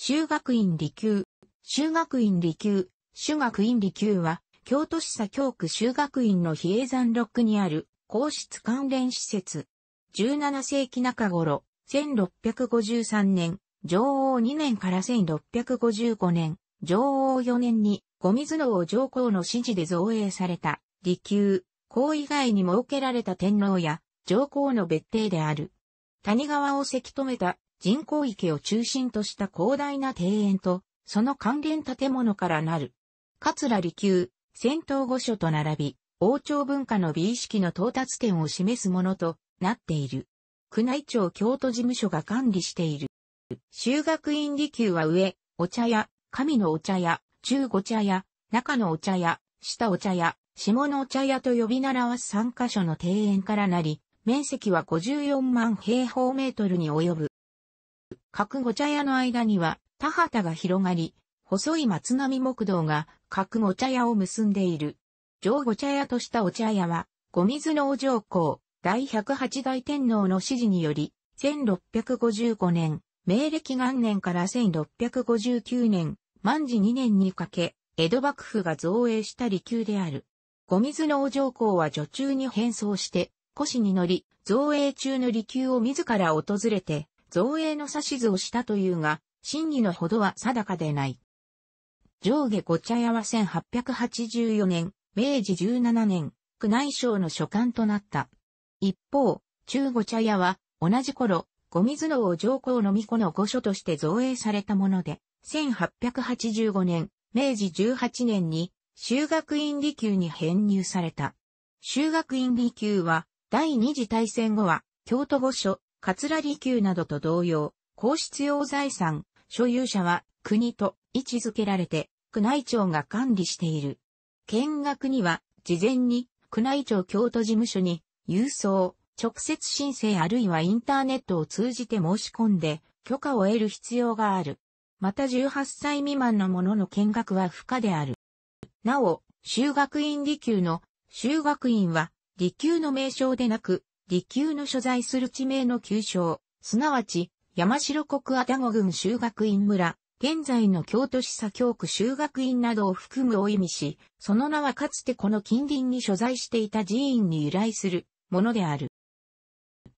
修学院理級、修学院理級、修学院理級は、京都市左京区修学院の比叡山六にある皇室関連施設。17世紀中頃、1653年、上王2年から1655年、上王4年に、ゴ水野を上皇の指示で造営された、理級、皇以外に設けられた天皇や、上皇の別邸である。谷川をせき止めた人工池を中心とした広大な庭園と、その関連建物からなる。桂離宮、戦闘御所と並び、王朝文化の美意識の到達点を示すものとなっている。宮内庁京都事務所が管理している。修学院離宮は上、お茶屋、神のお茶屋、中五茶屋、中のお茶屋、下お茶屋、下のお茶屋と呼び習わす3カ所の庭園からなり、面積は54万平方メートルに及ぶ。各御茶屋の間には田畑が広がり、細い松並木道が各御茶屋を結んでいる。上御茶屋としたお茶屋は、御水農上皇、第108代天皇の指示により、1655年、明暦元年から1659年、万治2年にかけ、江戸幕府が造営した離宮である。御水農上皇は女中に変装して、古紙に乗り、造営中の離宮を自ら訪れて、造営の指図をしたというが、真偽のほどは定かでない。上下ご茶屋は1884年、明治17年、宮内省の所管となった。一方、中ご茶屋は、同じ頃、御水野を上皇の御子の御所として造営されたもので、1885年、明治18年に、修学院離宮に編入された。修学院離宮は、第二次大戦後は、京都御所、桂離宮などと同様、皇室用財産、所有者は国と位置づけられて、宮内庁が管理している。見学には、事前に宮内庁京都事務所に郵送、直接申請あるいはインターネットを通じて申し込んで許可を得る必要がある。また18歳未満の者の見学は不可である。なお、修学院離宮の修学院は離宮の名称でなく利休の所在する地名の旧称、すなわち、山城国阿田子郡修学院村、現在の京都市左京区修学院などを含むを意味し、その名はかつてこの近隣に所在していた寺院に由来するものである。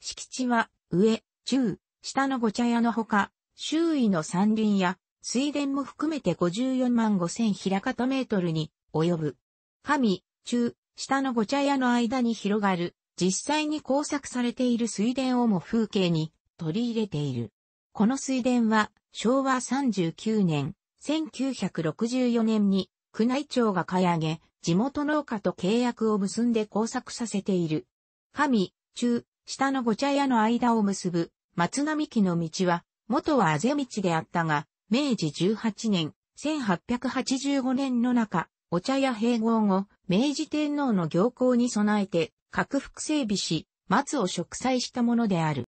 敷地は、上、中、下のご茶屋のほか、周囲の山林や水田も含めて54万5千平方メートルに及ぶ。上、中、下のご茶屋の間に広がる実際に工作されている水田をも風景に取り入れている。この水田は昭和39年、1964年に宮内庁が買い上げ、地元農家と契約を結んで工作させている。上、中、下のご茶屋の間を結ぶ松並木の道は、元はあぜ道であったが、明治18年、1885年の中、お茶屋併合後、明治天皇の行幸に備えて、拡幅整備し、松を植栽したものである。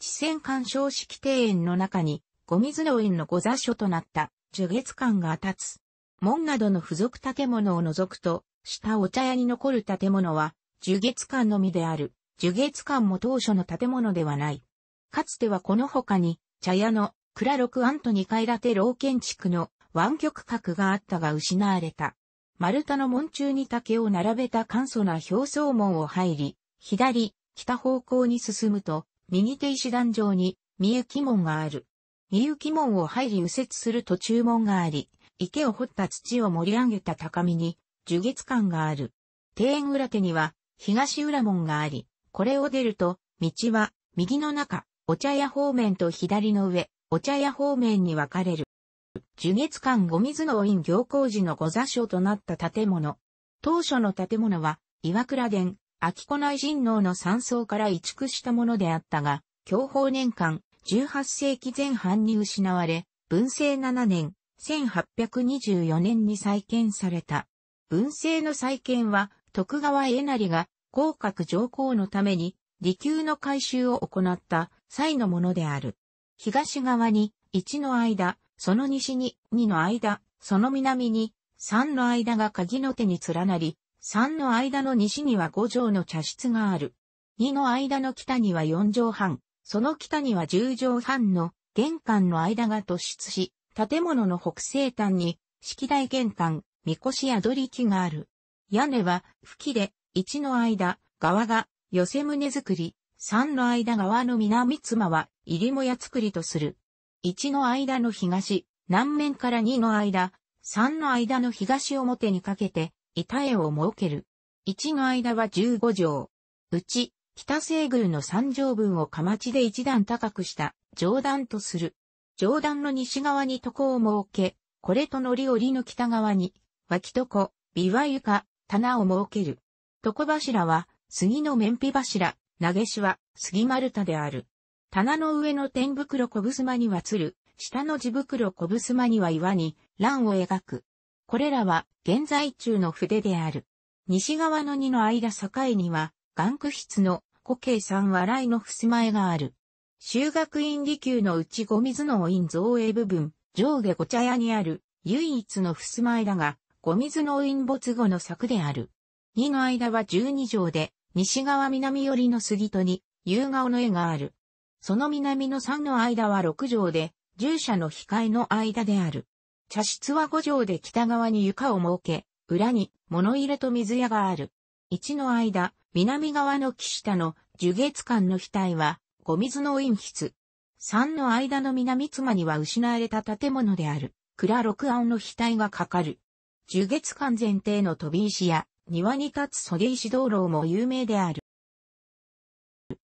地線干渉式庭園の中に、ゴミ蔵園の御座所となった樹月館が立つ。門などの付属建物を除くと、下お茶屋に残る建物は、樹月館のみである。樹月館も当初の建物ではない。かつてはこの他に、茶屋の蔵六アント階建て老建築の湾曲閣があったが失われた。丸太の門中に竹を並べた簡素な表層門を入り、左、北方向に進むと、右手石段上に、三雪門がある。三雪門を入り右折する途中門があり、池を掘った土を盛り上げた高みに、樹月館がある。庭園裏手には、東裏門があり、これを出ると、道は、右の中、お茶屋方面と左の上、お茶屋方面に分かれる。受月館五水の院行工寺の御座所となった建物。当初の建物は、岩倉殿、秋子内神農の山荘から移築したものであったが、享保年間、18世紀前半に失われ、文政7年、1824年に再建された。文政の再建は、徳川家成が、降格上皇のために、利休の改修を行った際のものである。東側に、一の間、その西に2の間、その南に3の間が鍵の手に連なり、3の間の西には5畳の茶室がある。2の間の北には4畳半、その北には10畳半の玄関の間が突出し、建物の北西端に、式台玄関、みこしやどり木がある。屋根は、吹きで、1の間、側が、寄せ棟作り、3の間側の南妻は、入りもや作りとする。1の間の東、南面から2の間、3の間の東表にかけて、板絵を設ける。1の間は15畳。うち、北西宮の三畳分を釜地で一段高くした、上段とする。上段の西側に床を設け、これと乗り降りの北側に、脇床、琵琶床、棚を設ける。床柱は、杉の面皮柱、投げしは、杉丸太である。棚の上の天袋小衾には鶴、下の地袋小衾には岩に、欄を描く。これらは、現在中の筆である。西側の二の間境には、岩区筆の、古慶三笑いの襖絵がある。修学院離宮のうち五水の院造営部分、上下五茶屋にある、唯一の襖絵だが、五水の院没後の作である。二の間は十二畳で、西側南寄りの杉戸に、夕顔の絵がある。その南の3の間は6畳で、従者の控えの間である。茶室は5畳で北側に床を設け、裏に物入れと水屋がある。1の間、南側の岸下の樹月館の額は、ゴミズの陰筆。3の間の南妻には失われた建物である、蔵六庵の額がかかる。樹月館前提の飛び石や、庭に立つ袖石道路も有名である。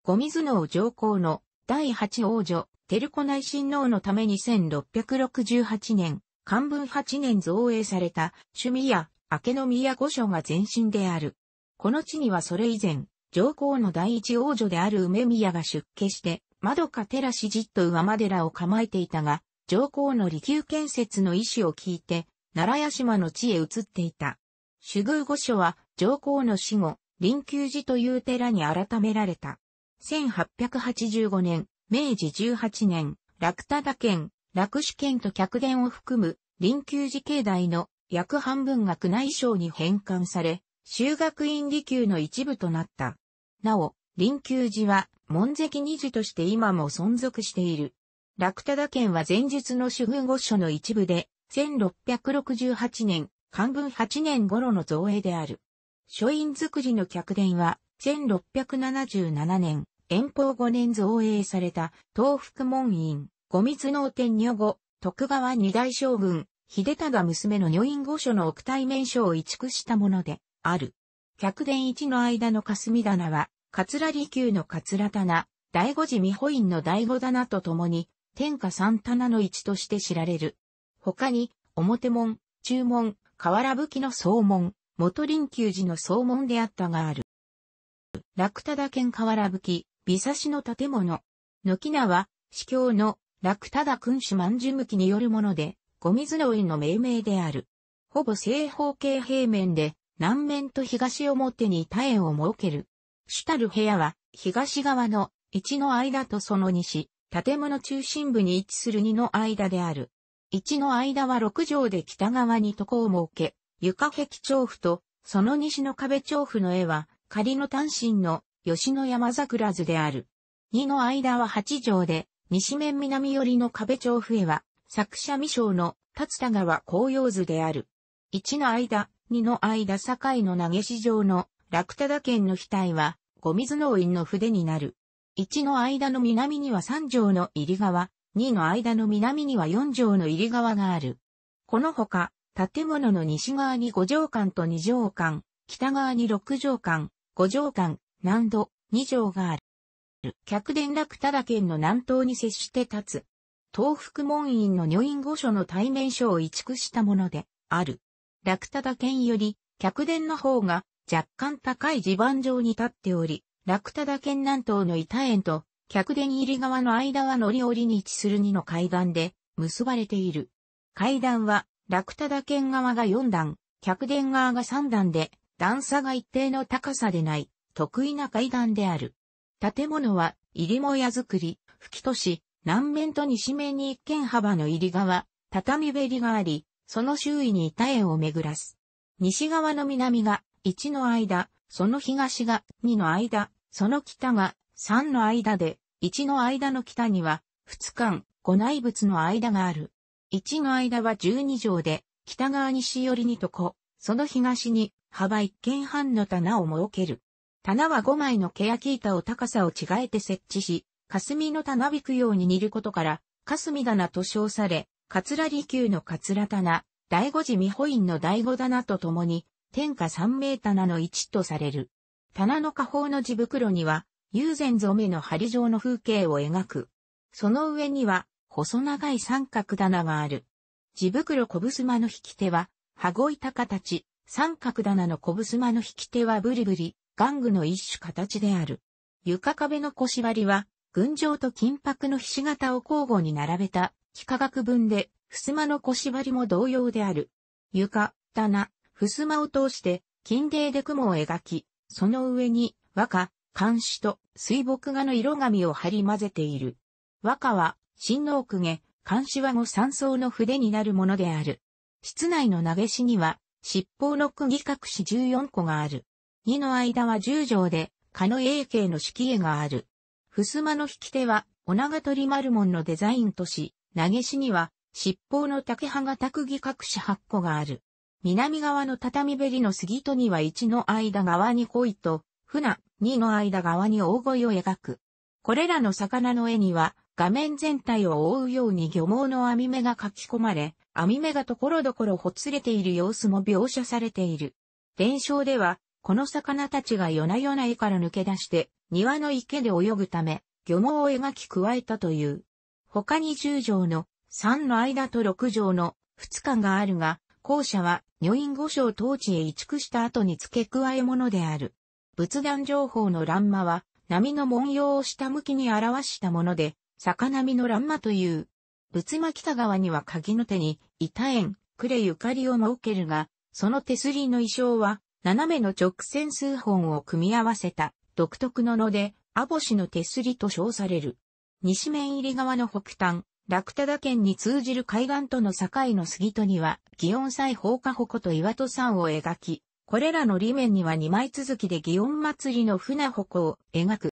ゴミズの上皇の第8王女、テルコ内親王のために1668年、漢文8年造営された、趣味や明の宮御所が前身である。この地にはそれ以前、上皇の第一王女である梅宮が出家して、窓か寺しじっと上間寺を構えていたが、上皇の利休建設の意思を聞いて、奈良屋島の地へ移っていた。主宮御所は、上皇の死後、臨休寺という寺に改められた。1885年、明治18年、楽田田県、楽主県と客殿を含む、臨休寺境内の約半分が宮内省に返還され、修学院離宮の一部となった。なお、臨休寺は、門跡二寺として今も存続している。楽田田県は前述の主文御所の一部で、1668年、漢文8年頃の造営である。書院作りの客殿は、1677年、遠方五年造営された東福門院、五密農天女後、徳川二代将軍、秀忠娘の女院御所の奥対面所を移築したもので、ある。客殿一の間の霞棚は、桂離宮の桂棚、醍醐寺美保院の醍醐棚と共に、天下三棚の一として知られる。他に、表門、中門、河原吹の総門、元臨宮寺の総門であったがある。楽田県河原吹、美差しの建物。軒名は、司教の楽忠君主万寿向きによるもので、ミ水の院の命名である。ほぼ正方形平面で、南面と東表に多円を設ける。主たる部屋は、東側の一の間とその西、建物中心部に位置する二の間である。一の間は六畳で北側に床を設け、床壁調布と、その西の壁調布の絵は、仮の単身の吉野山桜図である。二の間は八条で、西面南寄りの壁町笛は、作者未章の立田川紅葉図である。一の間、二の間境の投げ市場の楽田田県の額は、五水農院の筆になる。一の間の南には三条の入り川、二の間の南には四条の入り川がある。このほか、建物の西側に五条間と二条間、北側に六条間、五条間、南度、2条がある。客電楽多田県の南東に接して立つ。東福門院の女院御所の対面所を移築したもので、ある。楽多田県より、客殿の方が若干高い地盤上に立っており、楽多田県南東の板園と、客殿入り側の間は乗り降りに位置する2の階段で結ばれている。階段は、楽多田県側が4段、客殿側が3段で、段差が一定の高さでない。得意な階段である。建物は入りもや作り、吹きとし、南面と西面に一軒幅の入り側、畳べりがあり、その周囲に板絵を巡らす。西側の南が1の間、その東が2の間、その北が3の間で、1の間の北には、日間、五内仏の間がある。1の間は12畳で、北側西寄りにとこ、その東に幅一軒半の棚を設ける。棚は5枚のケヤキ板を高さを違えて設置し、霞の棚引くように煮ることから、霞棚と称され、桂離宮の桂棚、醍醐寺美保院の醍醐棚と共に、天下三名棚の一とされる。棚の下方の地袋には、友禅染めの針状の風景を描く。その上には、細長い三角棚がある。地袋小襖の引き手は、羽子板形、三角棚の小襖の引き手はブリブリ、玩具の一種形である。床壁の腰割りは、群青と金箔の菱形を交互に並べた、幾何学文で、襖の腰割りも同様である。床、棚、襖を通して、金泥で雲を描き、その上に、和歌、漢詩と水墨画の色紙を貼り混ぜている。和歌は、新農公家、漢詩は後三層の筆になるものである。室内の投げ師には、七方の釘隠し14個がある。2の間は10畳で、かの永景の敷絵がある。襖の引き手は、お長鳥丸門のデザインとし、投げしには、七宝の竹葉が卓木隠し八個がある。南側の畳べりの杉戸には1の間側に恋と、船、2の間側に大声を描く。これらの魚の絵には、画面全体を覆うように漁網の網目が書き込まれ、網目がところどころほつれている様子も描写されている。伝承では、この魚たちが夜な夜な絵から抜け出して、庭の池で泳ぐため、漁網を描き加えたという。他に十条の三の間と六条の二日があるが、後者は女院所を当地へ移築した後に付け加えものである。仏壇情報の欄間は、波の文様を下向きに表したもので、魚見の欄間という。仏間北側には鍵の手に、板く呉ゆかりを設けるが、その手すりの衣装は、斜めの直線数本を組み合わせた独特のので、アボシの手すりと称される。西面入り側の北端、楽タ田県に通じる海岸との境の杉戸には、祇園祭放火鉾と岩戸山を描き、これらの裏面には2枚続きで祇園祭りの船鉾を描く。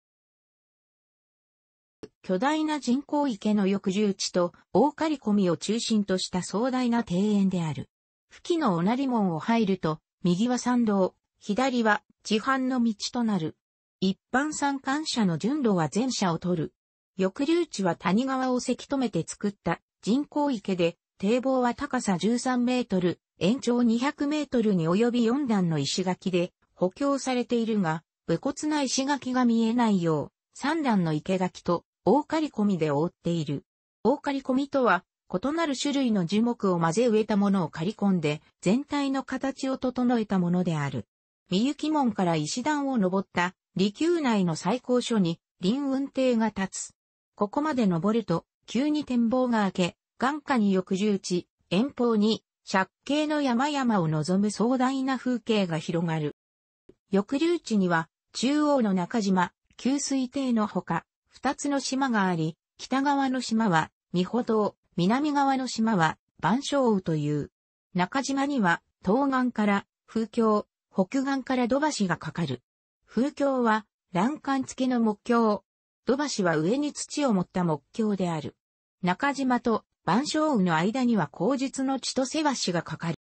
巨大な人工池の翌住地と大刈り込みを中心とした壮大な庭園である。吹きのおなり門を入ると、右は参道、左は地藩の道となる。一般参観者の順路は前者を取る。抑留地は谷川をせき止めて作った人工池で、堤防は高さ13メートル、延長200メートルに及び4段の石垣で補強されているが、武骨な石垣が見えないよう、3段の池垣と大刈り込みで覆っている。大刈り込みとは、異なる種類の樹木を混ぜ植えたものを刈り込んで、全体の形を整えたものである。三雪門から石段を登った、離宮内の最高所に、林雲邸が立つ。ここまで登ると、急に展望が明け、眼下に翼樹地、遠方に、借景の山々を望む壮大な風景が広がる。翼竜地には、中央の中島、給水亭のほか、二つの島があり、北側の島は、三保堂、南側の島は万象雨という。中島には東岸から風橋、北岸から土橋がかかる。風橋は欄干付きの木橋。土橋は上に土を持った木橋である。中島と万象雨の間には口述の千歳橋がかか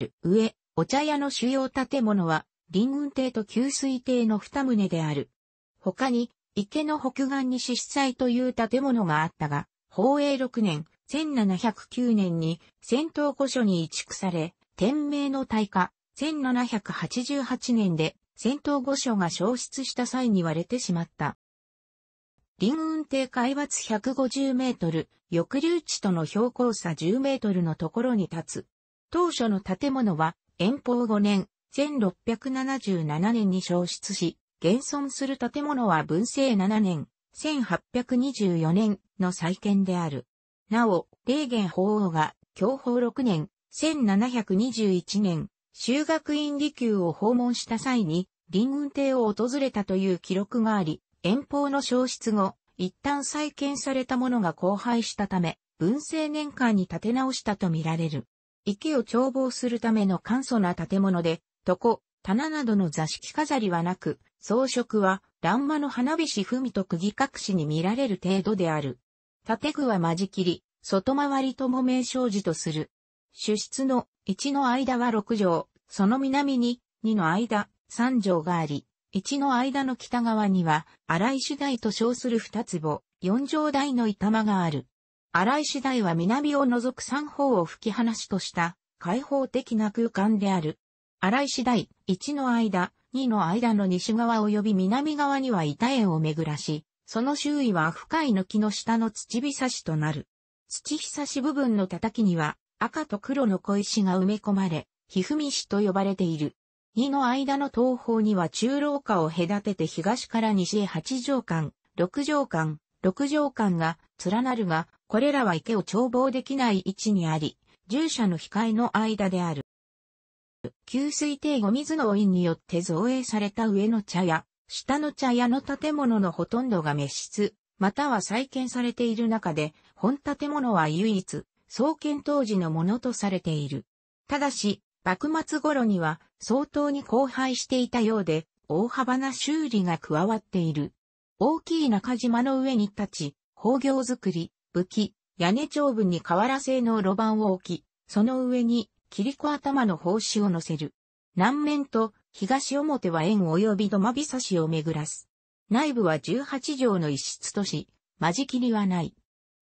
る。上、お茶屋の主要建物は、林雲亭と給水亭の二棟である。他に、池の北岸に獅子祭という建物があったが、宝永六年、1709年に戦闘古書に移築され、天明の大火、1788年で戦闘御所が消失した際に割れてしまった。林雲亭海抜150メートル、翼流地との標高差10メートルのところに立つ。当初の建物は、遠方5年、1677年に消失し、現存する建物は文政7年、1824年の再建である。なお、霊元法王が、教法6年、1721年、修学院離宮を訪問した際に、林雲帝を訪れたという記録があり、遠方の消失後、一旦再建されたものが荒廃したため、文政年間に建て直したとみられる。池を眺望するための簡素な建物で、床、棚などの座敷飾りはなく、装飾は、欄間の花菱文と釘隠しに見られる程度である。縦具は間仕切り、外回りとも名称字とする。主室の1の間は6畳、その南に2の間、3畳があり、1の間の北側には、荒井主第と称する2坪、4畳台の板間がある。荒井主第は南を除く三方を吹き放しとした、開放的な空間である。荒井主第、1の間、2の間の西側及び南側には板園を巡らし、その周囲は深い軒の下の土日差しとなる。土日差し部分の叩きには赤と黒の小石が埋め込まれ、ひふみしと呼ばれている。2の間の東方には中廊下を隔てて東から西へ八畳間、六畳間、六畳間が連なるが、これらは池を眺望できない位置にあり、従者の控えの間である。給水艇後水の院によって造営された上の茶屋、下の茶屋の建物のほとんどが滅失、または再建されている中で、本建物は唯一、創建当時のものとされている。ただし、幕末頃には相当に荒廃していたようで、大幅な修理が加わっている。大きい中島の上に立ち、宝行作り、武器、屋根長部に瓦製の路盤を置き、その上に切子頭の奉仕を乗せる。南面と東表は円及び土間びさしを巡らす。内部は18畳の一室とし、間仕切りはない。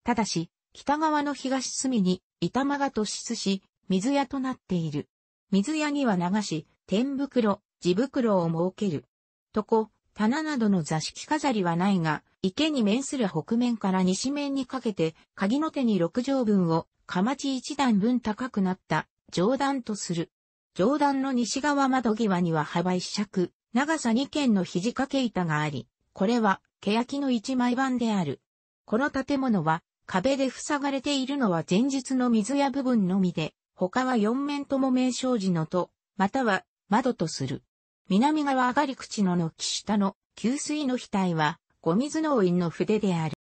ただし、北側の東隅に板間が突出し、水屋となっている。水屋には流し、天袋、地袋を設ける。とこ、棚などの座敷飾りはないが、池に面する北面から西面にかけて、鍵の手に6畳分を、かまち1段分高くなった上段とする。上段の西側窓際には幅一尺、長さ二軒の肘掛け板があり、これは、欅の一枚板である。この建物は、壁で塞がれているのは前述の水屋部分のみで、他は四面とも名称時のと、または窓とする。南側上がり口の軒下の給水の額は、ご水農院の筆である。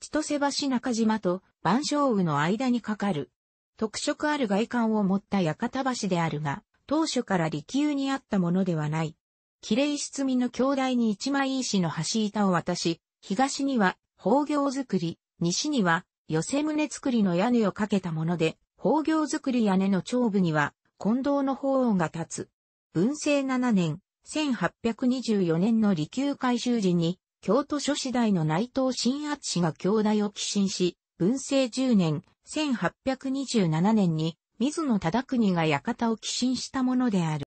千歳橋中島と万象雨の間にかかる特色ある外観を持った屋形橋であるが、当初から利休にあったものではない。綺麗質味の兄弟に一枚石の橋板を渡し、東には宝行作り、西には寄せ棟作りの屋根をかけたもので、宝行作り屋根の頂部には、近藤の法音が立つ。文政7年、1824年の利休改修時に、京都諸子代の内藤新厚氏が兄弟を寄進し、文政10年、1827年に水野忠国が館を寄進したものである。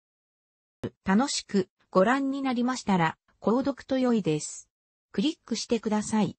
楽しくご覧になりましたら、購読と良いです。クリックしてください。